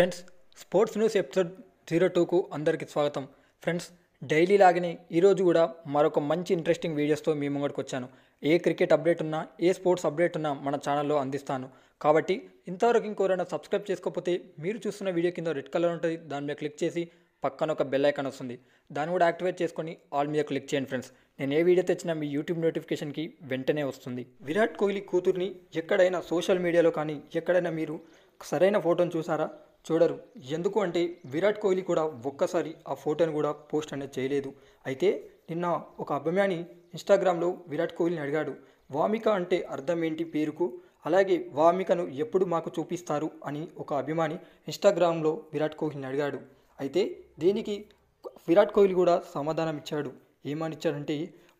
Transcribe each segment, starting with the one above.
friends sports news episode zero టూకు అందరికీ స్వాగతం ఫ్రెండ్స్ డైలీ లాగానే ఈరోజు కూడా మరొక మంచి ఇంట్రెస్టింగ్ వీడియోస్తో మీ ముంగడికి వచ్చాను ఏ క్రికెట్ అప్డేట్ ఉన్నా ఏ స్పోర్ట్స్ అప్డేట్ ఉన్నా మన ఛానల్లో అందిస్తాను కాబట్టి ఇంతవరకు ఇంకోరైనా సబ్స్క్రైబ్ చేసుకోకపోతే మీరు చూస్తున్న వీడియో కింద రెడ్ కలర్ ఉంటుంది దాని మీద క్లిక్ చేసి పక్కన ఒక బెల్ ఐకాన్ వస్తుంది దాన్ని కూడా యాక్టివేట్ చేసుకొని ఆల్ మీద క్లిక్ చేయండి ఫ్రెండ్స్ నేను ఏ వీడియో తెచ్చినా మీ యూట్యూబ్ నోటిఫికేషన్కి వెంటనే వస్తుంది విరాట్ కోహ్లీ కూతుర్ని ఎక్కడైనా సోషల్ మీడియాలో కానీ ఎక్కడైనా మీరు సరైన ఫోటోను చూసారా చూడరు ఎందుకు అంటే విరాట్ కోహ్లీ కూడా ఒక్కసారి ఆ ఫోటోని కూడా పోస్ట్ అనేది చేయలేదు అయితే నిన్న ఒక అభిమాని ఇన్స్టాగ్రామ్లో విరాట్ కోహ్లీని అడిగాడు వామిక అంటే అర్థం ఏంటి పేరుకు అలాగే వామికను ఎప్పుడు మాకు చూపిస్తారు అని ఒక అభిమాని ఇన్స్టాగ్రామ్లో విరాట్ కోహ్లీని అడిగాడు అయితే దీనికి విరాట్ కోహ్లీ కూడా సమాధానం ఇచ్చాడు ఏమని ఇచ్చాడంటే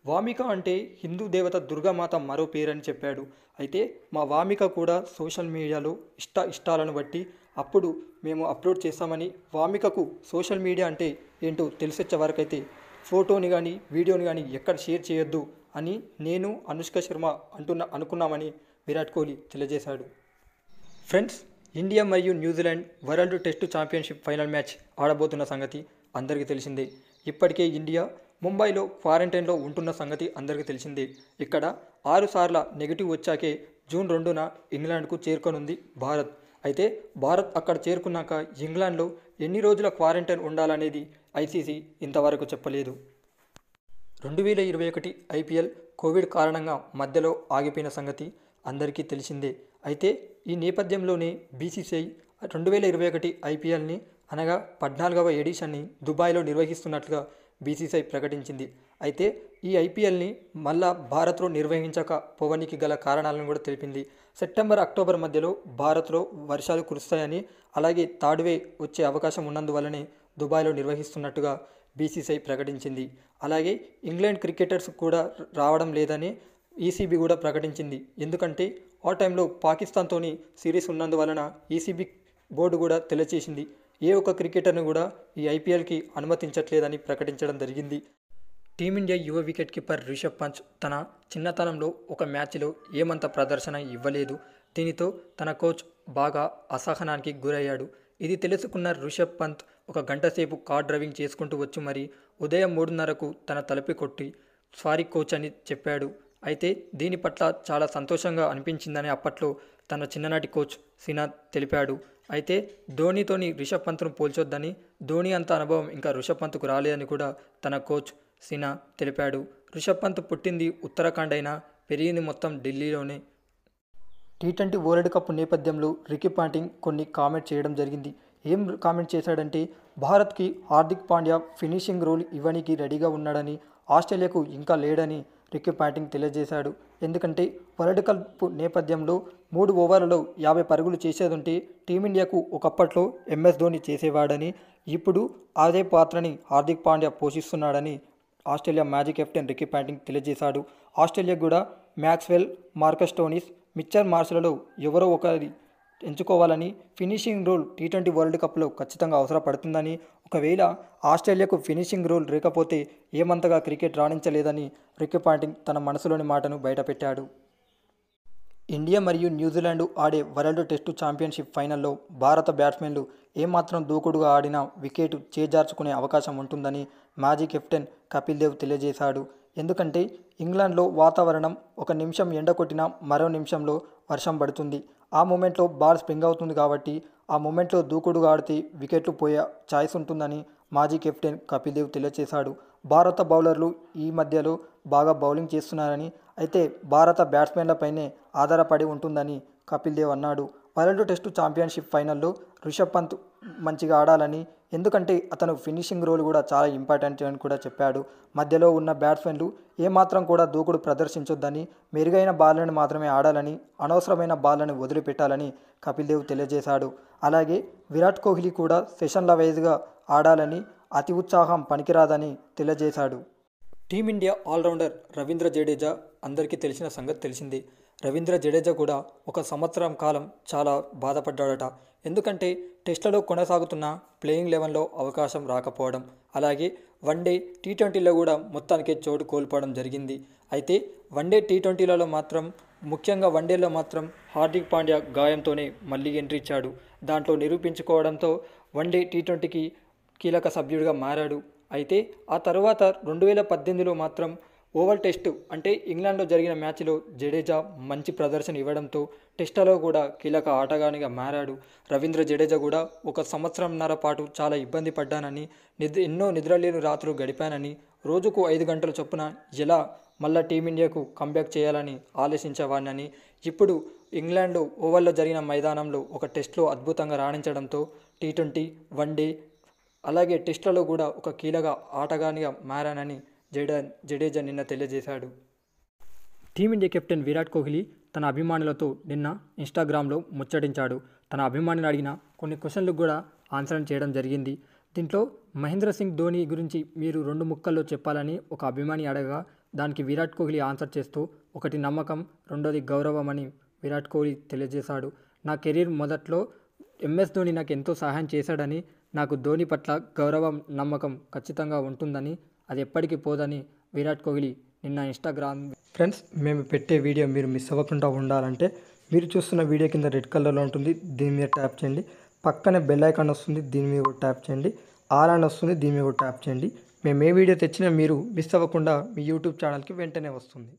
వామిక అంటే హిందూ దేవత దుర్గామాత మరో పేరు అని చెప్పాడు అయితే మా వామిక కూడా సోషల్ మీడియాలో ఇష్ట ఇష్టాలను బట్టి అప్పుడు మేము అప్లోడ్ చేస్తామని వామికకు సోషల్ మీడియా అంటే ఏంటో తెలిసొచ్చే వరకైతే ఫోటోని కానీ వీడియోని కానీ ఎక్కడ షేర్ చేయొద్దు అని నేను అనుష్క శర్మ అంటున్న అనుకున్నామని విరాట్ కోహ్లీ తెలియజేశాడు ఫ్రెండ్స్ ఇండియా మరియు New Zealand world test championship final match ఆడబోతున్న సంగతి అందరికీ తెలిసిందే ఇప్పటికే ఇండియా ముంబైలో క్వారంటైన్లో ఉంటున్న సంగతి అందరికీ తెలిసిందే ఇక్కడ ఆరుసార్ల నెగిటివ్ వచ్చాకే జూన్ రెండున ఇంగ్లాండ్కు చేరుకొనుంది భారత్ అయితే భారత్ అక్కడ చేరుకున్నాక ఇంగ్లాండ్లో ఎన్ని రోజుల క్వారంటైన్ ఉండాలనేది ఐసీసీ ఇంతవరకు చెప్పలేదు రెండు వేల ఇరవై ఒకటి ఐపీఎల్ కోవిడ్ కారణంగా మధ్యలో ఆగిపోయిన సంగతి అందరికీ తెలిసిందే అయితే ఈ నేపథ్యంలోనే బీసీసీఐ రెండు వేల ఇరవై ఒకటి ఐపీఎల్ని అనగా పద్నాలుగవ ఎడిషన్ని దుబాయ్లో నిర్వహిస్తున్నట్లుగా బీసీసీఐ ప్రకటించింది అయితే ఈ ఐపీఎల్ని మళ్ళా భారత్లో పోవనికి గల కారణాలను కూడా తెలిపింది సెప్టెంబర్ అక్టోబర్ మధ్యలో భారత్లో వర్షాలు కురుస్తాయని అలాగే తాడువే వచ్చే అవకాశం ఉన్నందువల్లనే దుబాయ్లో నిర్వహిస్తున్నట్టుగా బీసీసీఐ ప్రకటించింది అలాగే ఇంగ్లాండ్ క్రికెటర్స్ కూడా రావడం లేదని ఈసీబీ e కూడా ప్రకటించింది ఎందుకంటే ఆ టైంలో పాకిస్తాన్తోని సిరీస్ ఉన్నందువలన ఈసీబీ e బోర్డు కూడా తెలియచేసింది ఏ ఒక్క క్రికెటర్ను కూడా ఈ ఐపీఎల్కి అనుమతించట్లేదని ప్రకటించడం జరిగింది టీమిండియా యువ వికెట్ కీపర్ రిషబ్ పంచ్ తన చిన్నతనంలో ఒక మ్యాచ్లో ఏమంత ప్రదర్శన ఇవ్వలేదు దీనితో తన కోచ్ బాగా అసహనానికి గురయ్యాడు ఇది తెలుసుకున్న రిషబ్ పంత్ ఒక గంట సేపు కార్ డ్రైవింగ్ చేసుకుంటూ వచ్చి మరి ఉదయం మూడున్నరకు తన తలపి కొట్టి సారీ కోచ్ అని చెప్పాడు అయితే దీని పట్ల చాలా సంతోషంగా అనిపించిందని అప్పట్లో తన చిన్ననాటి కోచ్ సినా తెలిపాడు అయితే ధోనీతోని రిషబ్ పంత్ను పోల్చొద్దని ధోని అంత అనుభవం ఇంకా రిషబ్ పంత్కు రాలేదని కూడా తన కోచ్ సినా తెలిపాడు రిషబ్ పంత్ పుట్టింది ఉత్తరాఖండ్ అయినా పెరిగింది మొత్తం ఢిల్లీలోనే టీ ట్వంటీ వరల్డ్ కప్ నేపథ్యంలో రికీ పాంటింగ్ కొన్ని కామెంట్ చేయడం జరిగింది ఏం కామెంట్ చేశాడంటే భారత్కి హార్దిక్ పాండ్యా ఫినిషింగ్ రోల్ ఇవ్వడానికి రెడీగా ఉన్నాడని ఆస్ట్రేలియాకు ఇంకా లేడని రిక్కీ పాటింగ్ తెలియజేశాడు ఎందుకంటే వరల్డ్ కప్ నేపథ్యంలో మూడు ఓవర్లలో యాభై పరుగులు చేసేదుంటే టీమిండియాకు ఒకప్పట్లో ఎంఎస్ ధోని చేసేవాడని ఇప్పుడు అదే పాత్రని హార్దిక్ పాండ్యా పోషిస్తున్నాడని Australia magic captain Ricky Ponting తెలియజేశాడు ఆస్ట్రేలియా కూడా మ్యాక్స్వెల్ మార్కస్టోనిస్ మిచ్చర్ మార్షలలో ఎవరో ఒకరి ఎంచుకోవాలని finishing role T twenty world కప్లో ఖచ్చితంగా అవసరపడుతుందని ఒకవేళ ఆస్ట్రేలియాకు ఫినిషింగ్ రోల్ లేకపోతే ఏమంతగా క్రికెట్ రాణించలేదని రిక్కి పాంటింగ్ తన మనసులోని మాటను బయటపెట్టాడు ఇండియా మరియు న్యూజిలాండ్ ఆడే వరల్డ్ టెస్టు ఛాంపియన్షిప్ ఫైనల్లో భారత బ్యాట్స్మెన్లు ఏమాత్రం దూకుడుగా ఆడినా వికెట్ చేజార్చుకునే అవకాశం ఉంటుందని మాజీ కెప్టెన్ కపిల్ దేవ్ తెలియజేశాడు ఎందుకంటే ఇంగ్లాండ్లో వాతావరణం ఒక నిమిషం ఎండ కొట్టినా మరో నిమిషంలో వర్షం పడుతుంది ఆ మూమెంట్లో బాల్ స్ప్రింగ్ అవుతుంది కాబట్టి ఆ మూమెంట్లో దూకుడుగా ఆడితే వికెట్లు పోయే ఛాయిస్ ఉంటుందని మాజీ కెప్టెన్ కపిల్ దేవ్ తెలియజేశాడు భారత బౌలర్లు ఈ మధ్యలో బాగా బౌలింగ్ చేస్తున్నారని అయితే భారత బ్యాట్స్మెన్లపైనే ఆధారపడి ఉంటుందని కపిల్ దేవ్ అన్నాడు వరల్డ్ టెస్టు ఛాంపియన్షిప్ ఫైనల్లో రిషబ్ పంత్ మంచిగా ఆడాలని ఎందుకంటే అతను ఫినిషింగ్ రోల్ కూడా చాలా ఇంపార్టెంట్ అని కూడా చెప్పాడు మధ్యలో ఉన్న బ్యాట్స్మెన్లు ఏమాత్రం కూడా దూకుడు ప్రదర్శించొద్దని మెరుగైన బాల్లను మాత్రమే ఆడాలని అనవసరమైన బాల్లను వదిలిపెట్టాలని కపిల్ దేవ్ తెలియజేశాడు అలాగే విరాట్ కోహ్లీ కూడా సెషన్ల వైజ్గా ఆడాలని అతి ఉత్సాహం పనికిరాదని తెలియజేశాడు టీమిండియా ఆల్రౌండర్ రవీంద్ర జడేజా అందరికీ తెలిసిన సంగతి తెలిసిందే రవీంద్ర జడేజా కూడా ఒక సంవత్సరం కాలం చాలా బాధపడ్డాడట ఎందుకంటే టెస్టులలో కొనసాగుతున్న ప్లేయింగ్ లెవెన్లో అవకాశం రాకపోవడం అలాగే వన్డే టీ ట్వంటీలో కూడా మొత్తానికి చోటు కోల్పోవడం జరిగింది అయితే వన్డే టీ ట్వంటీలలో మాత్రం ముఖ్యంగా వన్డేలో మాత్రం హార్దిక్ పాండ్యా గాయంతోనే మళ్ళీ ఎంట్రీ ఇచ్చాడు దాంట్లో నిరూపించుకోవడంతో వన్డే టీ ట్వంటీకి కీలక సభ్యుడిగా మారాడు అయితే ఆ తర్వాత రెండు వేల పద్దెనిమిదిలో మాత్రం ఓవల్ టెస్ట్ అంటే ఇంగ్లాండ్లో జరిగిన మ్యాచ్లో జడేజా మంచి ప్రదర్శన ఇవ్వడంతో టెస్టులో కూడా కీలక ఆటగానిగా మారాడు రవీంద్ర జడేజా కూడా ఒక సంవత్సరంన్నర పాటు చాలా ఇబ్బంది పడ్డానని నిద్ర ఎన్నో నిద్రలేని రాత్రులు గడిపానని రోజుకు ఐదు గంటల చొప్పున ఎలా మళ్ళా టీమిండియాకు కంబ్యాక్ చేయాలని ఆలోచించేవాడినని ఇప్పుడు ఇంగ్లాండ్లో ఓవర్లో జరిగిన మైదానంలో ఒక టెస్ట్లో అద్భుతంగా రాణించడంతో టీ ట్వంటీ వన్ డే అలాగే టెస్టులలో కూడా ఒక కీలక ఆటగానిగా మారానని జడే జడేజా నిన్న తెలియజేశాడు టీమిండియా కెప్టెన్ విరాట్ కోహ్లీ తన అభిమానులతో నిన్న ఇన్స్టాగ్రామ్లో ముచ్చటించాడు తన అభిమానులు అడిగిన కొన్ని క్వశ్చన్లకు కూడా ఆన్సర్ చేయడం జరిగింది దీంట్లో మహేంద్ర సింగ్ ధోని గురించి మీరు రెండు ముక్కల్లో చెప్పాలని ఒక అభిమాని అడగగా దానికి విరాట్ కోహ్లీ ఆన్సర్ చేస్తూ ఒకటి నమ్మకం రెండోది గౌరవం అని విరాట్ కోహ్లీ తెలియజేశాడు నా కెరీర్ మొదట్లో ఎంఎస్ ధోని నాకు ఎంతో సహాయం చేశాడని నాకు ధోని పట్ల గౌరవం నమ్మకం ఖచ్చితంగా ఉంటుందని అది ఎప్పటికీ పోదని విరాట్ కోహ్లీ నిన్న ఇన్స్టాగ్రామ్ ఫ్రెండ్స్ మేము పెట్టే వీడియో మీరు మిస్ అవ్వకుండా ఉండాలంటే మీరు చూస్తున్న వీడియో కింద రెడ్ కలర్లో ఉంటుంది దీని మీద ట్యాప్ చేయండి పక్కనే బెల్ ఐకాన్ వస్తుంది దీని మీద కూడా ట్యాప్ చేయండి ఆర్ అని వస్తుంది దీని మీద కూడా ట్యాప్ చేయండి మేము ఏ వీడియో తెచ్చినా మీరు మిస్ అవ్వకుండా మీ యూట్యూబ్ ఛానల్కి వెంటనే వస్తుంది